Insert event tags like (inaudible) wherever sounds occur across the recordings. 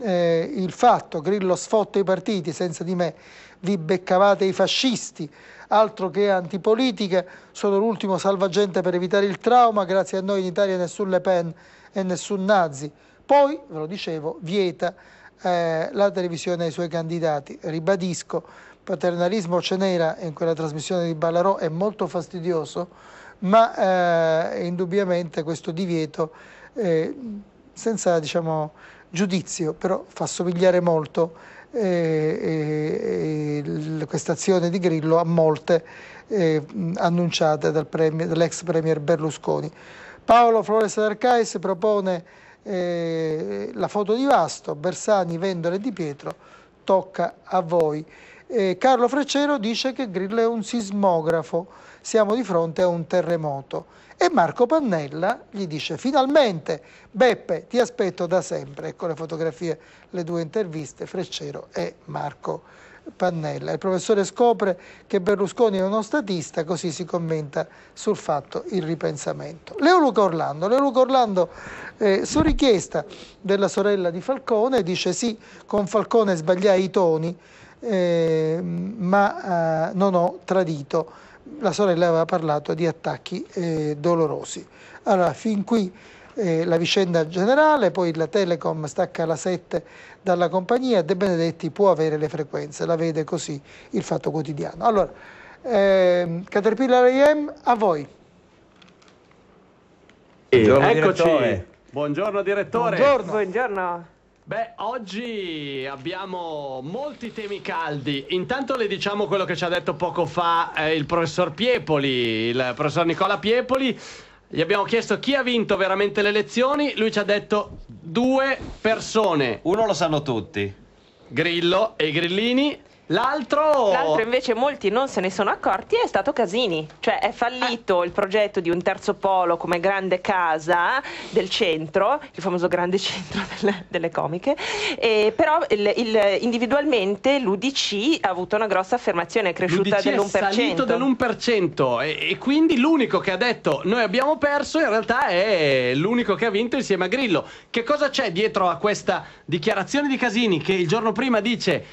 eh, il fatto, Grillo sfotta i partiti, senza di me vi beccavate i fascisti, altro che antipolitica, sono l'ultimo salvagente per evitare il trauma, grazie a noi in Italia nessun Le Pen e nessun nazi. Poi, ve lo dicevo, vieta eh, la televisione ai suoi candidati. Ribadisco, paternalismo ce n'era in quella trasmissione di Ballarò, è molto fastidioso, ma eh, indubbiamente questo divieto, eh, senza diciamo, giudizio, però fa somigliare molto eh, eh, questa azione di Grillo a molte eh, annunciate dal premier, dall'ex premier Berlusconi. Paolo Flores d'Arcais propone eh, la foto di Vasto, Bersani, Vendola e Di Pietro, tocca a voi. Eh, Carlo Freccero dice che Grillo è un sismografo, siamo di fronte a un terremoto. E Marco Pannella gli dice finalmente Beppe ti aspetto da sempre. Ecco le fotografie, le due interviste, Freccero e Marco Pannella. Il professore scopre che Berlusconi è uno statista, così si commenta sul fatto il ripensamento. Leo Luca Orlando, Leo Luca Orlando eh, su richiesta della sorella di Falcone dice sì, con Falcone sbagliai i toni, eh, ma eh, non ho tradito la sorella aveva parlato di attacchi eh, dolorosi. Allora, fin qui eh, la vicenda generale, poi la Telecom stacca la 7 dalla compagnia, De Benedetti può avere le frequenze, la vede così il fatto quotidiano. Allora, eh, Caterpillar IM, a voi. Buongiorno, Eccoci. Direttore. Buongiorno direttore. Buongiorno. Buongiorno. Beh, oggi abbiamo molti temi caldi. Intanto le diciamo quello che ci ha detto poco fa eh, il professor Piepoli, il professor Nicola Piepoli. Gli abbiamo chiesto chi ha vinto veramente le elezioni. Lui ci ha detto due persone. Uno lo sanno tutti. Grillo e i Grillini L'altro... L'altro invece molti non se ne sono accorti è stato Casini, cioè è fallito ah. il progetto di un terzo polo come grande casa del centro, il famoso grande centro (laughs) delle, delle comiche, e però il, il, individualmente l'UDC ha avuto una grossa affermazione, è cresciuta dell'1%. È salito dell'1% e, e quindi l'unico che ha detto noi abbiamo perso in realtà è l'unico che ha vinto insieme a Grillo. Che cosa c'è dietro a questa dichiarazione di Casini che il giorno prima dice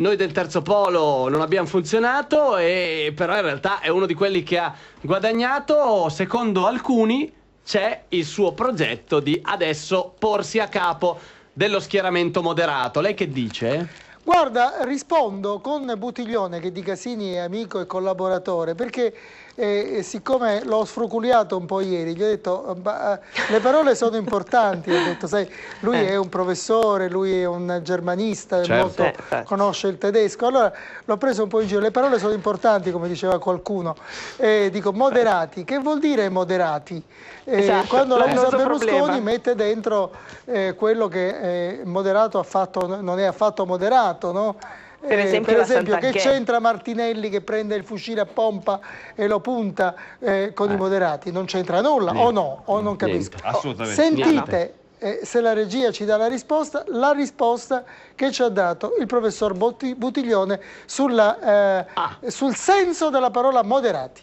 noi del terzo polo non abbiamo funzionato, e, però in realtà è uno di quelli che ha guadagnato, secondo alcuni c'è il suo progetto di adesso porsi a capo dello schieramento moderato. Lei che dice? Guarda, rispondo con Buttiglione che di Casini è amico e collaboratore, perché e, siccome l'ho sfruculiato un po' ieri, gli ho detto, eh, eh, le parole sono importanti, ho detto, sai, lui eh. è un professore, lui è un germanista, certo. molto, eh. Certo. conosce il tedesco, allora l'ho preso un po' in giro, le parole sono importanti, come diceva qualcuno, e dico moderati, che vuol dire moderati? Esatto. Quando la usa Berlusconi problema. mette dentro eh, quello che moderato affatto, non è affatto moderato, no? per eh, esempio, per esempio che c'entra Martinelli che prende il fucile a pompa e lo punta eh, con eh. i moderati? Non c'entra nulla, Niente. o no? O non capisco. Oh, niente. Assolutamente. Sentite, eh, se la regia ci dà la risposta, la risposta che ci ha dato il professor Buttiglione sulla, eh, ah. sul senso della parola moderati.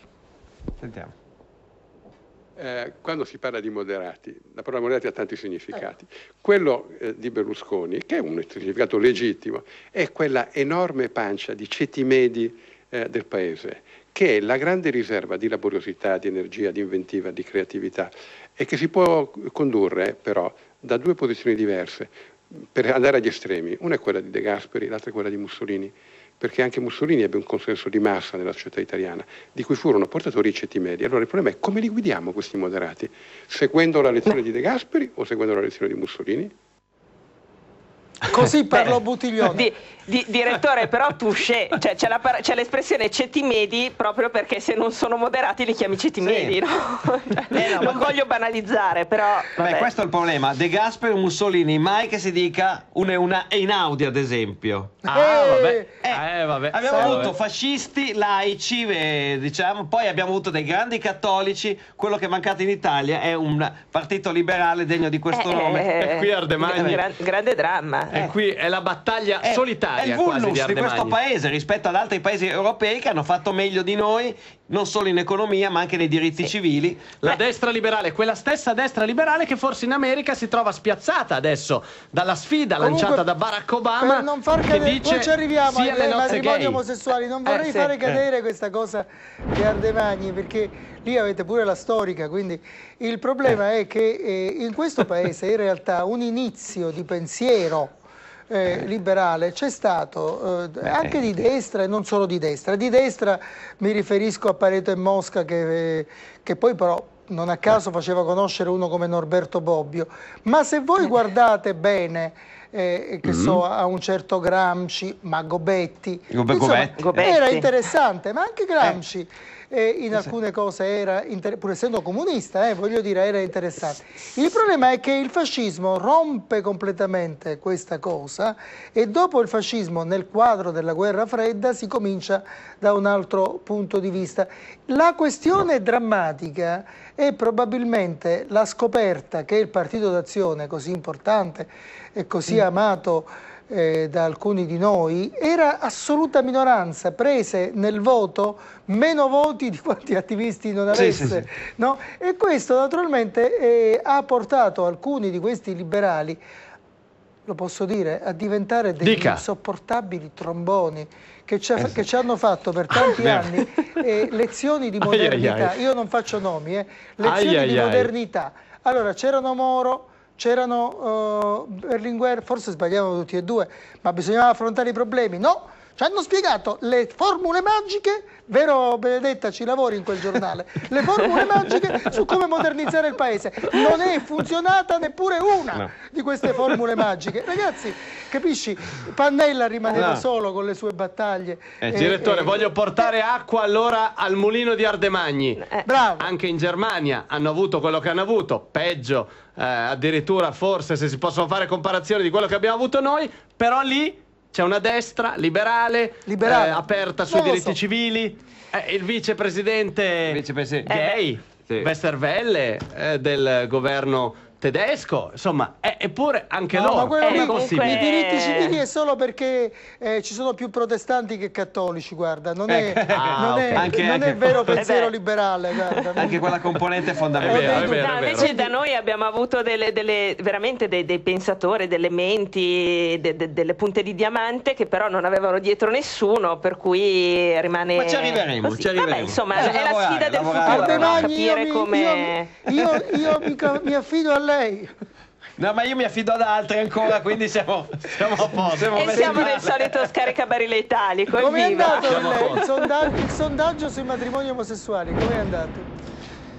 Sentiamo. Eh, quando si parla di moderati, la parola moderati ha tanti significati. Quello eh, di Berlusconi, che è un significato legittimo, è quella enorme pancia di ceti medi eh, del paese, che è la grande riserva di laboriosità, di energia, di inventiva, di creatività e che si può condurre però da due posizioni diverse per andare agli estremi. Una è quella di De Gasperi, l'altra è quella di Mussolini perché anche Mussolini ebbe un consenso di massa nella società italiana, di cui furono portatori i ceti medi. Allora il problema è come li guidiamo questi moderati? Seguendo la lezione di De Gasperi o seguendo la lezione di Mussolini? Così parlò Buttiglione. Di, di, direttore, però touché, cioè, c'è, la, c'è, l'espressione ceti medi proprio perché se non sono moderati li chiami ceti medi. Sì. No? Eh no, non voglio banalizzare, però... Vabbè. Beh, questo è il problema. De Gasperi Mussolini, mai che si dica una e una e Inaudi, ad esempio. Eh. Ah, eh, vabbè. Eh, eh, vabbè. Abbiamo eh, avuto vabbè. fascisti, laici, diciamo, poi abbiamo avuto dei grandi cattolici. Quello che è mancato in Italia è un partito liberale degno di questo nome. E qui Ardemagni. Gran, grande dramma. Eh. qui è la battaglia è, eh, solitaria. È il quasi di, di questo paese rispetto ad altri paesi europei che hanno fatto meglio di noi, non solo in economia, ma anche nei diritti sì. civili. La Beh. destra liberale, quella stessa destra liberale che forse in America si trova spiazzata adesso dalla sfida Comunque, lanciata da Barack Obama. Per non far cadere, dice, poi ci arriviamo ai matrimoni omosessuali. Non eh, vorrei eh, sì, fare eh. cadere eh. questa cosa di Ardemagni perché lì avete pure la storica, quindi il problema eh. è che eh, in questo paese in realtà un inizio di pensiero eh, eh. liberale c'è stato eh, anche di destra e non solo di destra. Di destra mi riferisco a Pareto e Mosca che, eh, che poi però non a eh. caso faceva conoscere uno come Norberto Bobbio, ma se voi guardate bene eh, che mm -hmm. so, mm-hmm. a un certo Gramsci, ma Gobetti. Go Insomma, Gobetti. Era interessante, ma anche Gramsci. Eh eh, in esatto. alcune cose era, pur essendo comunista, eh, voglio dire, era interessante. Il problema è che il fascismo rompe completamente questa cosa e dopo il fascismo, nel quadro della guerra fredda, si comincia da un altro punto di vista. La questione drammatica è probabilmente la scoperta che il Partito d'Azione, così importante e così mm. amato, eh, da alcuni di noi, era assoluta minoranza, prese nel voto meno voti di quanti attivisti non avesse. Sì, sì, sì. No? E questo naturalmente eh, ha portato alcuni di questi liberali, lo posso dire, a diventare degli Dica. insopportabili tromboni che ci, ha, eh che ci, hanno fatto per (laughs) tanti anni eh, lezioni di (laughs) modernità. Io non faccio nomi, eh. lezioni di modernità. Allora c'erano Moro c'erano eh, Berlinguer, forse sbagliavano tutti e due, ma bisognava affrontare i problemi. No, ci hanno spiegato le formule magiche, vero Benedetta ci lavori in quel giornale, le formule (laughs) magiche su come modernizzare il paese. Non è funzionata neppure una no. di queste formule magiche. Ragazzi, capisci? Pannella rimane no. da solo con le sue battaglie. Eh, e, direttore, e, eh, voglio portare acqua allora al mulino di Ardemagni. Eh. Bravo. Anche in Germania hanno avuto quello che hanno avuto, peggio, eh, addirittura forse se si possono fare comparazioni di quello che abbiamo avuto noi, però lì c'è una destra liberale, liberale. Eh, aperta sui diritti so. civili, eh, il vicepresidente, vicepresidente. gay, sì. Vestervelle eh, del governo tedesco, insomma, è, eppure anche no, loro è possibile. I diritti civili è solo perché eh, ci sono più protestanti che cattolici, guarda, non è, ecco. ah, non okay. è, anche, non anche, è vero eh pensiero liberale, guarda. Anche quella componente (laughs) fondamentale. È vero, è vero, no, vero. Invece da noi abbiamo avuto delle, delle, veramente dei, dei, pensatori, delle menti, de, de, delle punte di diamante che però non avevano dietro nessuno, per cui rimane... Ma ci arriveremo, così. ci arriveremo. Vabbè, insomma, eh, è lavorare, la sfida del futuro, lavorare. No? capire come... Io, io, io mi, mi affido a lei. No, ma io mi affido ad altri ancora, quindi siamo, siamo a posto. Siamo e siamo nel solito scaricabarile italico. Come è andato lei? il, sondaggio, il sondaggio sui matrimoni omosessuali? Come è andato?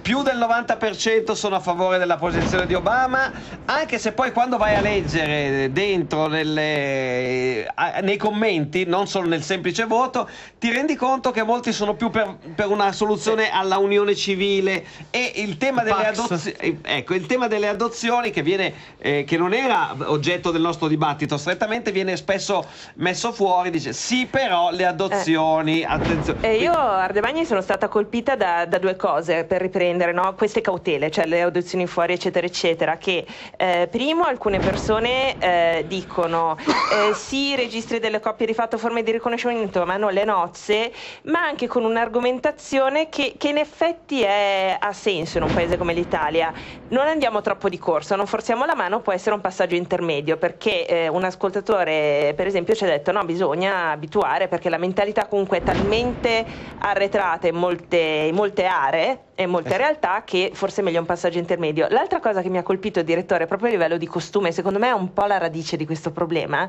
più del 90% sono a favore della posizione di Obama, anche se poi quando vai a leggere dentro nelle, eh, nei commenti, non solo nel semplice voto, ti rendi conto che molti sono più per, per una soluzione alla unione civile e il tema delle, adozio, eh, ecco, il tema delle adozioni che, viene, eh, che, non era oggetto del nostro dibattito strettamente viene spesso messo fuori, dice sì però le adozioni, eh. attenzione. E io a Ardemagni sono stata colpita da, da due cose per riprendere prendere no? queste cautele, cioè le audizioni fuori, eccetera, eccetera, che eh, primo alcune persone eh, dicono eh, sì, registri delle coppie di fatto forme di riconoscimento, ma non le nozze, ma anche con un'argomentazione che, che in effetti è, ha senso in un paese come l'Italia. Non andiamo troppo di corsa, non forziamo la mano, può essere un passaggio intermedio, perché eh, un ascoltatore, per esempio, ci ha detto no, bisogna abituare perché la mentalità comunque è talmente arretrata in molte, in molte aree e molte esatto. Eh realtà che forse è meglio un passaggio intermedio. L'altra cosa che mi ha colpito, direttore, proprio a livello di costume, secondo me è un po' la radice di questo problema,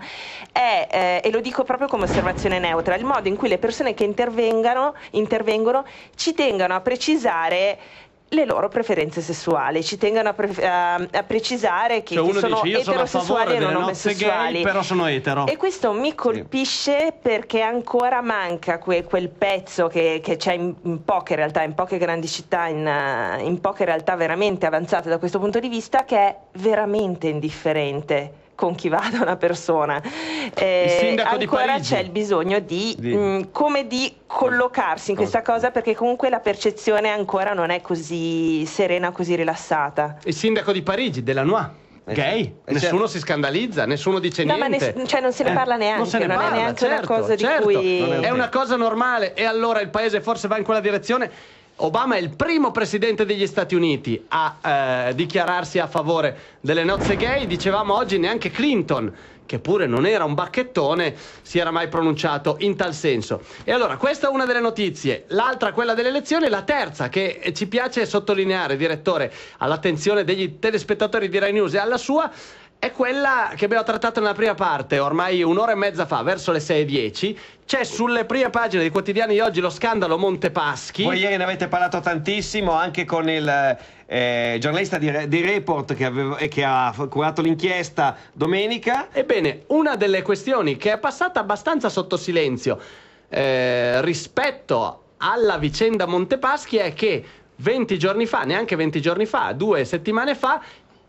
è, eh, e lo dico proprio come osservazione neutra, il modo in cui le persone che intervengano, intervengono ci tengano a precisare le loro preferenze sessuali. Ci tengono a, pre- a, precisare che, cioè che sono dice, eterosessuali sono e non omosessuali. Gay, però sono etero. E questo mi colpisce perché ancora manca que- quel pezzo che, che c'è in, in, poche realtà, in poche grandi città, in, in poche realtà veramente avanzate da questo punto di vista, che è veramente indifferente con chi vada una persona. Eh, ancora c'è il bisogno di, di. Mh, mm, come di collocarsi in questa cosa perché comunque la percezione ancora non è così serena, così rilassata. Il sindaco di Parigi, Delanois eh gay, eh, nessuno certo. si scandalizza, nessuno dice no, niente. Ma ne, cioè non se ne eh. parla neanche, non, se ne non parla, certo, certo. è neanche certo, una cosa certo. di cui è una cosa normale e allora il paese forse va in quella direzione. Obama è il primo presidente degli Stati Uniti a eh, dichiararsi a favore delle nozze gay. Dicevamo oggi neanche Clinton, che pure non era un bacchettone, si era mai pronunciato in tal senso. E allora, questa è una delle notizie, l'altra quella delle elezioni, la terza che ci piace sottolineare, direttore, all'attenzione degli telespettatori di Rai News e alla sua, è quella che abbiamo trattato nella prima parte, ormai un'ora e mezza fa, verso le 6.10. C'è sulle prime pagine dei quotidiani di oggi lo scandalo Montepaschi. Poi ieri ne avete parlato tantissimo anche con il eh, giornalista di, di Report che, avevo, eh, che ha curato l'inchiesta domenica. Ebbene, una delle questioni che è passata abbastanza sotto silenzio eh, rispetto alla vicenda Montepaschi è che 20 giorni fa, neanche 20 giorni fa, due settimane fa,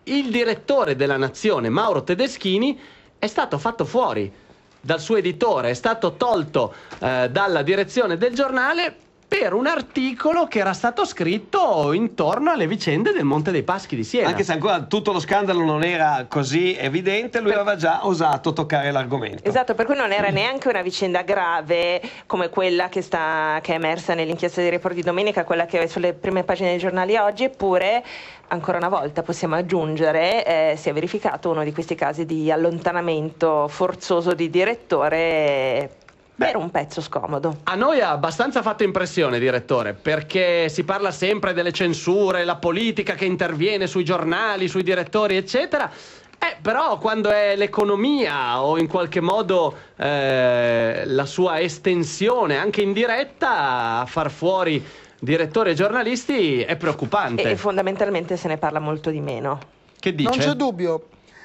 il direttore della Nazione, Mauro Tedeschini, è stato fatto fuori dal suo editore, è stato tolto eh, dalla direzione del giornale per un articolo che era stato scritto intorno alle vicende del Monte dei Paschi di Siena. Anche se ancora tutto lo scandalo non era così evidente, lui per... aveva già osato toccare l'argomento. Esatto, per cui non era neanche una vicenda grave come quella che, sta, che è emersa nell'inchiesta dei report di domenica, quella che è sulle prime pagine dei giornali oggi, eppure ancora una volta possiamo aggiungere eh, si è verificato uno di questi casi di allontanamento forzoso di direttore Beh, era un pezzo scomodo. A noi ha abbastanza fatto impressione, direttore, perché si parla sempre delle censure, la politica che interviene sui giornali, sui direttori, eccetera. Eh, però quando è l'economia o in qualche modo eh, la sua estensione anche in diretta a far fuori direttori e giornalisti è preoccupante. E, fondamentalmente se ne parla molto di meno. Che dice? Non c'è dubbio,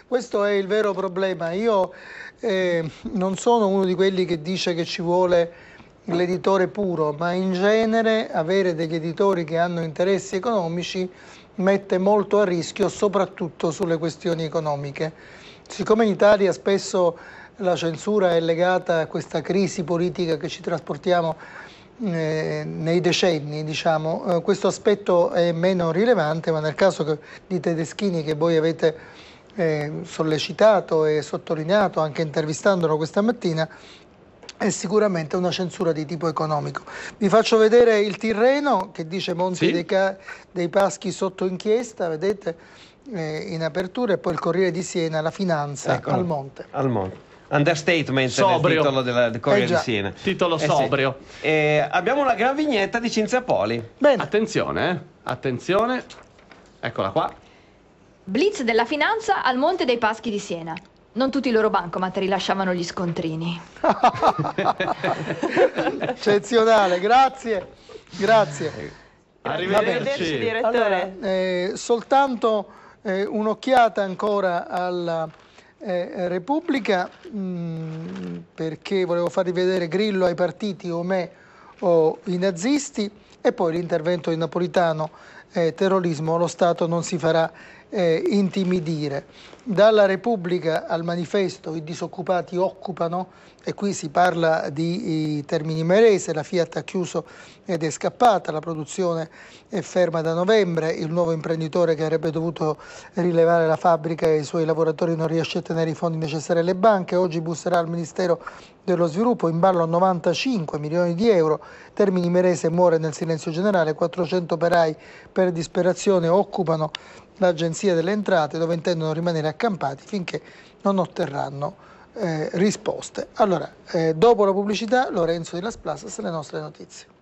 questo è il vero problema. Io eh, non sono uno di quelli che dice che ci vuole l'editore puro, ma in genere avere degli editori che hanno interessi economici mette molto a rischio, soprattutto sulle questioni economiche. Siccome in Italia spesso la censura è legata a questa crisi politica che ci trasportiamo eh, nei decenni, diciamo, eh, questo aspetto è meno rilevante, ma nel caso di Tedeschini che voi avete eh, sollecitato e sottolineato anche intervistandolo questa mattina, è sicuramente una censura di tipo economico. Vi faccio vedere il Tirreno che dice Monti sì. dei, Ca- dei, Paschi sotto inchiesta, vedete eh, in apertura, e poi il Corriere di Siena, la finanza Eccolo. al monte. Al monte. Understatement sobrio. titolo della del Corriere eh di Siena. Titolo eh sobrio. Sì. Eh, abbiamo la gran vignetta di Cinzia Poli. Bene. Attenzione, eh. attenzione. Eccola qua. Blitz della finanza al Monte dei Paschi di Siena. Non tutti i loro bancomat rilasciavano gli scontrini. (laughs) Eccezionale, grazie, grazie. Eh, arrivederci, direttore. Allora, eh, soltanto eh, un'occhiata ancora alla eh, Repubblica, mh, mm, perché volevo farvi vedere Grillo ai partiti o me o i nazisti, e poi l'intervento di Napolitano, eh, terrorismo, lo Stato non si farà eh, intimidire. Dalla Repubblica al manifesto i disoccupati occupano, e qui si parla di Termini Merese, la Fiat ha chiuso ed è scappata, la produzione è ferma da novembre, il nuovo imprenditore che avrebbe dovuto rilevare la fabbrica e i suoi lavoratori non riesce a tenere i fondi necessari alle banche, oggi busserà al Ministero dello Sviluppo in ballo a 95 milioni di euro, Termini Merese muore nel silenzio generale, 400 operai per disperazione occupano l'Agenzia delle Entrate dove intendono rimanere accampati finché non otterranno eh, risposte. Allora, eh, dopo la pubblicità, Lorenzo di Las Plazas, le nostre notizie.